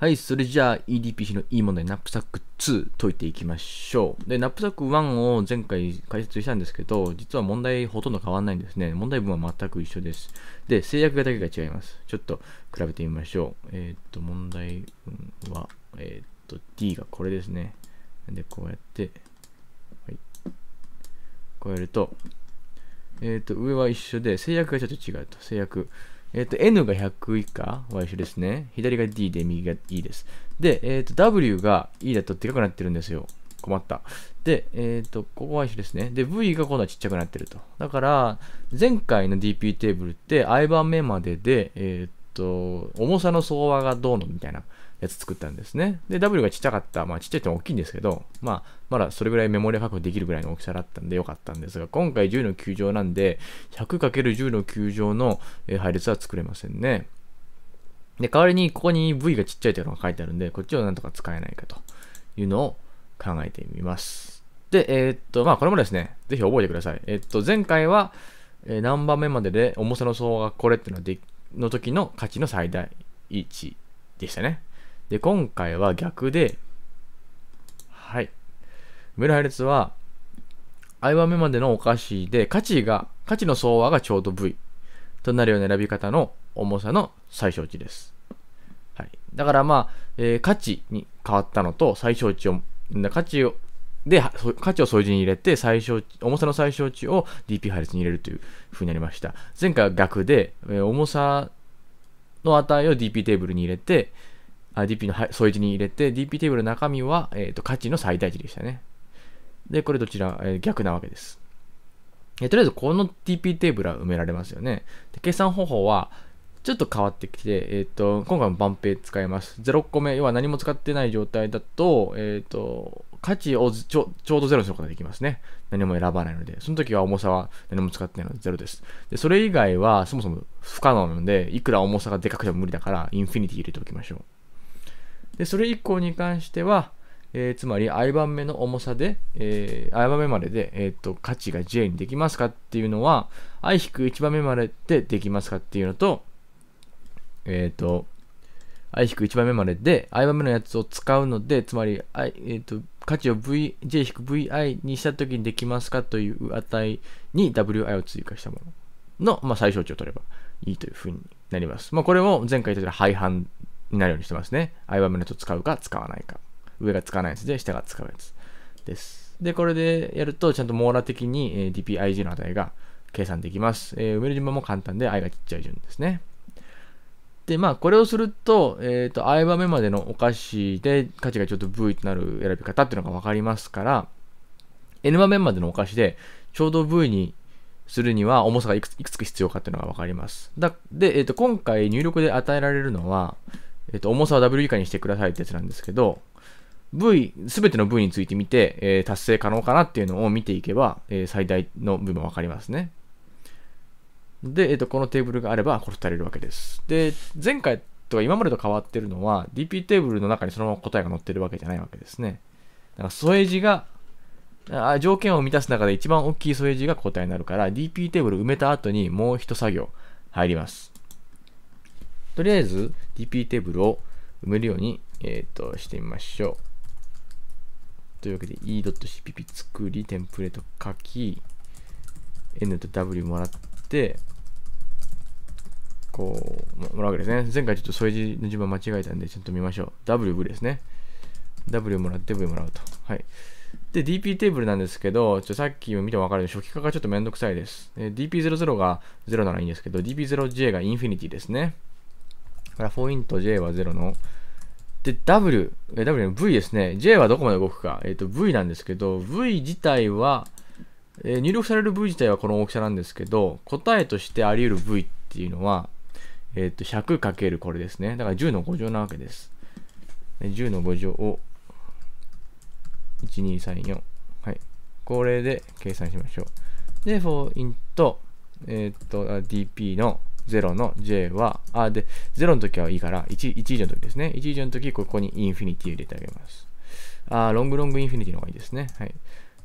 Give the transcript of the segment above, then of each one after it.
はい、それじゃあ EDP c のいい問題、ナップサック2解いていきましょう。で、ナップサック1を前回解説したんですけど、実は問題ほとんど変わらないんですね。問題文は全く一緒です。で、制約がだけが違います。ちょっと比べてみましょう。えー、っと、問題文は、えー、っと、D がこれですね。で、こうやって、はい。こうやると、えー、っと、上は一緒で、制約がちょっと違うと。制約。えっ、ー、と、N が100以下は一緒ですね。左が D で、右が E です。で、えっ、ー、と、W が E だとでかくなってるんですよ。困った。で、えっ、ー、と、ここは一緒ですね。で、V が今度はちっちゃくなってると。だから、前回の DP テーブルって、i 番目までで、えっ、と、重さの相和がどうのみたいなやつ作ったんですね。で、W がちっちゃかった。まあ、ちっちゃいっても大きいんですけど、まあ、まだそれぐらいメモリ確保できるぐらいの大きさだったんでよかったんですが、今回10の9乗なんで、100×10 の9乗の配列は作れませんね。で、代わりにここに V がちっちゃいというのが書いてあるんで、こっちをなんとか使えないかというのを考えてみます。で、えー、っと、まあ、これもですね、ぜひ覚えてください。えー、っと、前回は、え何番目までで重さの総がこれっていうのでの時の価値の最大1でしたね。で、今回は逆で、はい。無理配列は、合わ目までのお菓子で、価値が、価値の総和がちょうど V となるような選び方の重さの最小値です。はい。だからまあ、えー、価値に変わったのと最小値を、価値を、で、価値を数字に入れて、最小、重さの最小値を DP 配列に入れるという風になりました。前回は逆で、えー、重さの値を DP テーブルに入れて、DP の添え字に入れて、DP テーブルの中身は、えー、と価値の最大値でしたね。で、これどちら、えー、逆なわけです。えとりあえず、この DP テーブルは埋められますよね。で計算方法は、ちょっと変わってきて、えっ、ー、と、今回も万平使います。0個目、要は何も使ってない状態だと、えっ、ー、と、価値をちょちょうど0にすることができますね。何も選ばないので。その時は重さは何も使ってないので0です。で、それ以外はそもそも不可能なので、いくら重さがでかくても無理だから、インフィニティ入れておきましょう。でそれ以降に関しては、えー、つまり i 番目の重さで、えー、i 番目までで、えー、っと価値が j にできますかっていうのは i-1 番目まででできますかっていうのとえっ、ー、と i-1 番目までで i 番目のやつを使うのでつまり、I えーと、価値を vj-vi にした時にできますかという値に wi を追加したものの、まあ、最小値を取ればいいというふうになります。まあ、これも前回言った廃反になるようにしてますね。アイバネット使うか使わないか。上が使わないやつで、下が使うやつです。で、これでやると、ちゃんと網羅的に DPIG の値が計算できます。えー、埋める順番も簡単で、i がちっちゃい順ですね。で、まあ、これをすると、えっ、ー、と、i 場目までのお菓子で価値がちょっと V となる選び方っていうのがわかりますから、n 場目までのお菓子で、ちょうど V にするには重さがいくついくつ必要かっていうのがわかります。だで、えっ、ー、と、今回入力で与えられるのは、えっと、重さは W 以下にしてくださいってやつなんですけど、V、すべての V について見て、えー、達成可能かなっていうのを見ていけば、えー、最大の部分わかりますね。で、えっ、と、このテーブルがあれば、これれるわけです。で、前回とか今までと変わってるのは、DP テーブルの中にそのまま答えが載ってるわけじゃないわけですね。だから、添え字が、あ条件を満たす中で一番大きい添え字が答えになるから、DP テーブル埋めた後にもう一作業入ります。とりあえず DP テーブルを埋めるように、えっ、ー、としてみましょう。というわけで e.cpp 作り、テンプレート書き、n と w もらって、こう、もらうわけですね。前回ちょっと添え字の順番間違えたんで、ちゃんと見ましょう。w、v ですね。w もらって v もらうと。はい。で、DP テーブルなんですけど、ちょさっきも見てもわかるように、初期化がちょっとめんどくさいです。DP00 が0ならいいんですけど、DP0j がインフィニティですね。から4イント J は0の、で、W、え W の V ですね。J はどこまで動くか。えっ、ー、と、V なんですけど、V 自体は、えー、入力される V 自体はこの大きさなんですけど、答えとしてあり得る V っていうのは、えっ、ー、と、100× これですね。だから10の5乗なわけです。10の5乗を、1234。はい。これで計算しましょう。で、4イント、えっ、ー、と、DP の0の j は、あ、で、0の時はいいから、1、1以上の時ですね。1以上の時、ここにインフィニティを入れてあげます。あ、ロングロングインフィニティの方がいいですね。はい。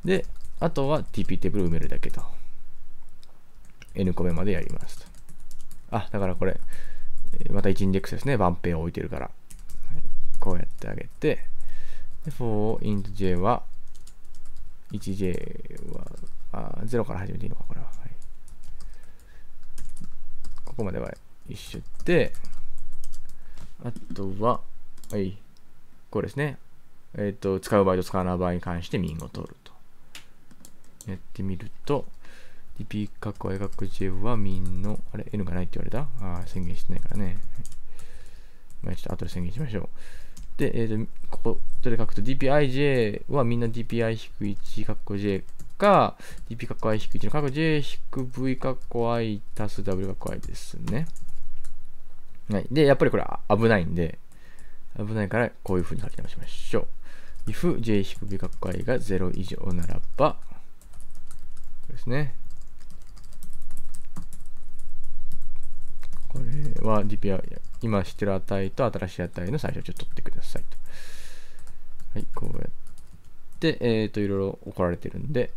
で、あとは tp テーブル埋めるだけと。n 個目までやりますと。あ、だからこれ、また1インデックスですね。番ンを置いてるから。はい、こうやってあげて、4int j は、1j はあ0から始めていいのか、ここまでは一緒で、あとは、はい、これですね。えっ、ー、と、使う場合と使わない場合に関して民を取ると。やってみると、dp 括弧 i 括弧 j は民の、あれ ?n がないって言われたああ、宣言してないからね。まあ、ちょっと後で宣言しましょう。で、えっ、ー、と、ここ、どれ書くと dpij はみんな dpi-1 括弧 j か、dp かっこ i 引く1のかっこ j 引く v かっこ i 足す w かっこ i ですね。はい。で、やっぱりこれ危ないんで、危ないからこういうふうに書き直しましょう。if j 引く v かっこ i が0以上ならば、これですね。これは dp は今知ってる値と新しい値の最初値を取ってくださいと。はい、こうやって、えっ、ー、と、いろいろ怒られてるんで、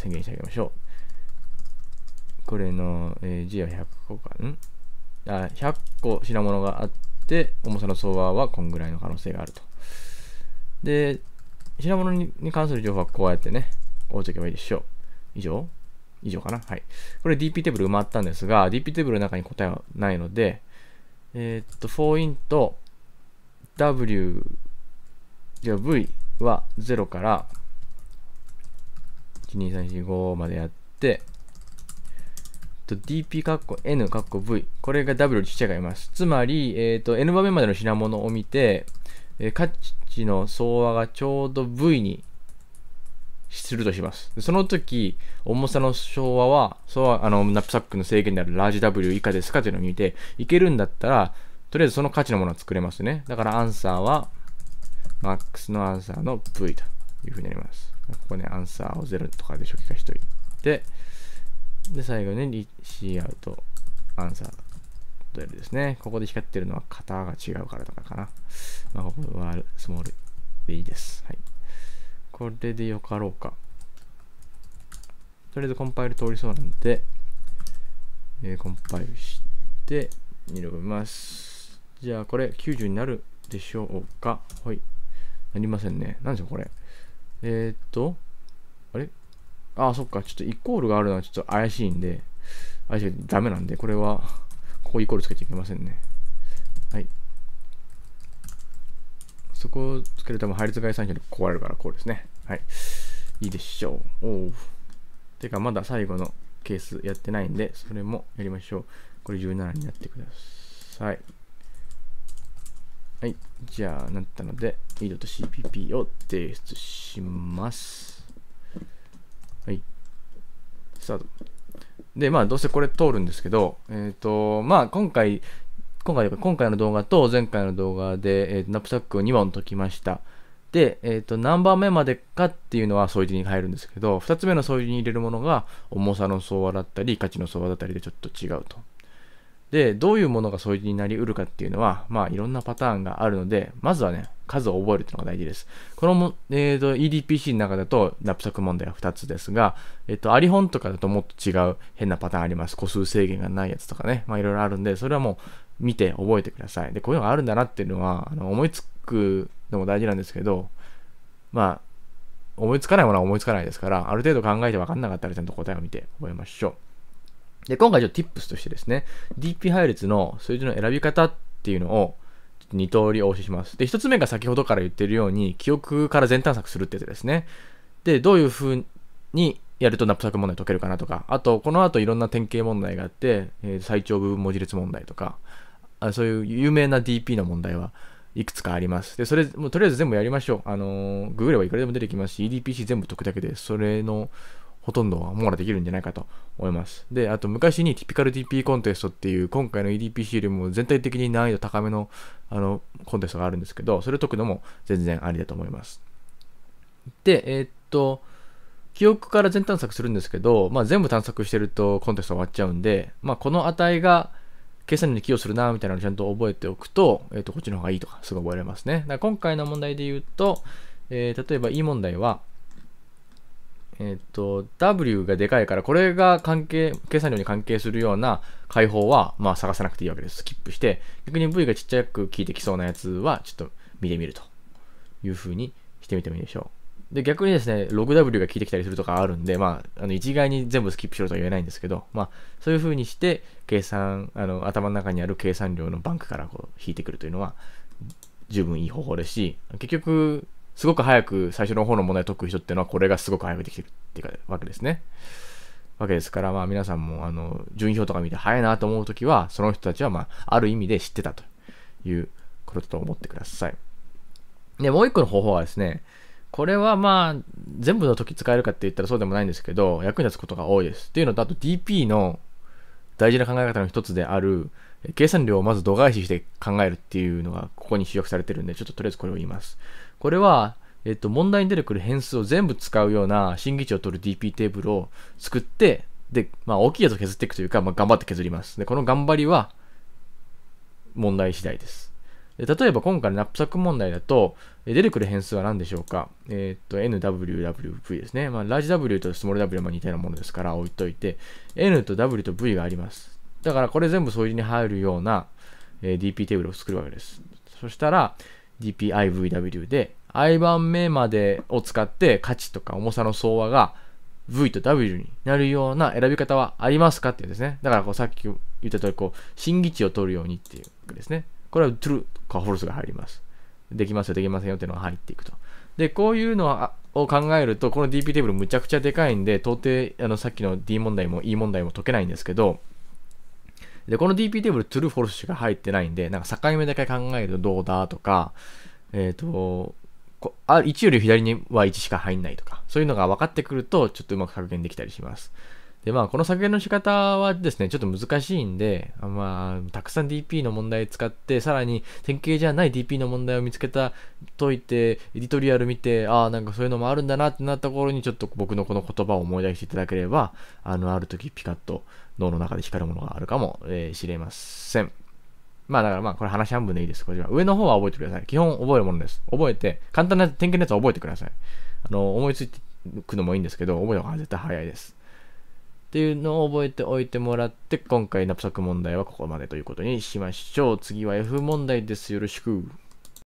宣言してあげましょう。これの、えー、G は100個か、んあ ?100 個品物があって、重さの相場はこんぐらいの可能性があると。で、品物に関する情報はこうやってね、置いておけばいいでしょう。以上以上かなはい。これ DP テーブル埋まったんですが、DP テーブルの中に答えはないので、えー、っと、4インと W、じゃ V は0から12345までやって、と dp カッコ n カッコ v これが w ちっちゃいがいますつまり、えーと、n 場面までの品物を見て、えー、価値の総和がちょうど v にするとしますその時重さの総和は総和あのナップサックの制限であるラージ w 以下ですかというのを見ていけるんだったらとりあえずその価値のものは作れますねだからアンサーはマックスのアンサーの v というふうになります。ここね、アンサーを0とかで初期化しといて、で、最後に cout アンサーとやるですね。ここで光ってるのは型が違うからとかかな。まあ、ここはスモールでいいです。はい。これでよかろうか。とりあえずコンパイル通りそうなんで、えー、コンパイルして、入力ます。じゃあ、これ90になるでしょうかはい。なりませんね。なんでしょう、これ。えー、っと、あれあ、そっか。ちょっとイコールがあるのはちょっと怪しいんで、怪しいダメなんで、これは、ここイコールつけちゃいけませんね。はい。そこをつけると配列外参照で壊れるから、こうですね。はい。いいでしょう。おう。てか、まだ最後のケースやってないんで、それもやりましょう。これ17になってください。はい。じゃあ、なったので、e.cpp を提出します。はい。スタート。で、まあ、どうせこれ通るんですけど、えっ、ー、と、まあ、今回、今回、今回の動画と前回の動画で、えー、ナップサックを2本解きました。で、えっ、ー、と、何番目までかっていうのは掃除に入るんですけど、2つ目の掃除に入れるものが、重さの相和だったり、価値の相和だったりでちょっと違うと。で、どういうものがそういうになりうるかっていうのは、まあいろんなパターンがあるので、まずはね、数を覚えるっていうのが大事です。このも、えっ、ー、と、EDPC の中だと、ナプ作問題は2つですが、えっ、ー、と、アリ本とかだともっと違う変なパターンあります。個数制限がないやつとかね、まあいろいろあるんで、それはもう見て覚えてください。で、こういうのがあるんだなっていうのは、あの思いつくのも大事なんですけど、まあ、思いつかないものは思いつかないですから、ある程度考えて分かんなかったらちゃんと答えを見て覚えましょう。で、今回ちょっと tips としてですね、DP 配列の数字の選び方っていうのを2通りお教えします。で、1つ目が先ほどから言ってるように、記憶から全探索するってやつですね。で、どういう風にやるとナップサク問題解けるかなとか、あと、この後いろんな典型問題があって、えー、最長部分文字列問題とか、あそういう有名な DP の問題はいくつかあります。で、それ、もうとりあえず全部やりましょう。あのー、Google はいくらでも出てきますし、EDPC 全部解くだけで、それのほとんどは網羅できるんじゃないかと思います。で、あと昔にティピカル DP コンテストっていう今回の EDPC よりも全体的に難易度高めのあのコンテストがあるんですけど、それ解くのも全然ありだと思います。で、えー、っと、記憶から全探索するんですけど、まあ、全部探索してるとコンテスト終わっちゃうんで、まあ、この値が計算に寄与するなみたいなのをちゃんと覚えておくと、えー、っとこっちの方がいいとかすぐ覚えられますね。だから今回の問題で言うと、えー、例えば E 問題は、えっと、W がでかいから、これが関係、計算量に関係するような解放は、まあ探さなくていいわけです。スキップして、逆に V がちっちゃく効いてきそうなやつは、ちょっと見てみるという風にしてみてもいいでしょう。で、逆にですね、6W が効いてきたりするとかあるんで、まあ、あの一概に全部スキップしろとは言えないんですけど、まあ、そういう風にして、計算、あの、頭の中にある計算量のバンクからこう、引いてくるというのは、十分いい方法ですし、結局、すごく早く最初の方の問題を解く人っていうのは、これがすごく早くできてるっていうわけですね。わけですから、まあ皆さんも、あの、順位表とか見て早いなと思うときは、その人たちは、まあ、ある意味で知ってたということだと思ってください。で、もう一個の方法はですね、これはまあ、全部の時使えるかって言ったらそうでもないんですけど、役に立つことが多いです。っていうのと、あと DP の大事な考え方の一つである、計算量をまず度外視して考えるっていうのがここに集約されてるんで、ちょっととりあえずこれを言います。これは、えっと、問題に出てくる変数を全部使うような審議値を取る DP テーブルを作って、で、まあ、大きいやつを削っていくというか、まあ、頑張って削ります。で、この頑張りは、問題次第です。で例えば今回のナップサック問題だと、出てくる変数は何でしょうかえー、っと、NWWV ですね。まあ、ラージ W とスモール W は似たようなものですから置いといて、N と W と V があります。だからこれ全部そういうに入るような、えー、DP テーブルを作るわけです。そしたら DPIVW で i 番目までを使って価値とか重さの相和が V と W になるような選び方はありますかっていうんですね。だからこうさっき言った通りこう、審議値を取るようにっていうわけですね。これは true か false が入ります。できますよ、できませんよっていうのが入っていくと。で、こういうのを考えると、この DP テーブルむちゃくちゃでかいんで、到底、あの、さっきの D 問題も E 問題も解けないんですけど、で、この DP テーブル、トゥルーフォルスしか入ってないんで、なんか境目だけ考えるとどうだとか、えっ、ー、と、こあ1より左には1しか入んないとか、そういうのが分かってくると、ちょっとうまく削減できたりします。で、まあ、この削減の仕方はですね、ちょっと難しいんで、まあ、たくさん DP の問題使って、さらに典型じゃない DP の問題を見つけた、といて、エディトリアル見て、ああ、なんかそういうのもあるんだなってなった頃に、ちょっと僕のこの言葉を思い出していただければ、あの、ある時ピカッと脳の中で光るものがあるかもし、えー、れません。まあだからまあこれ話半分でいいです。こちら。上の方は覚えてください。基本覚えるものです。覚えて、簡単な点検のやつは覚えてください。あの、思いつくのもいいんですけど、覚えた方が絶対早いです。っていうのを覚えておいてもらって、今回の不足問題はここまでということにしましょう。次は F 問題です。よろしく。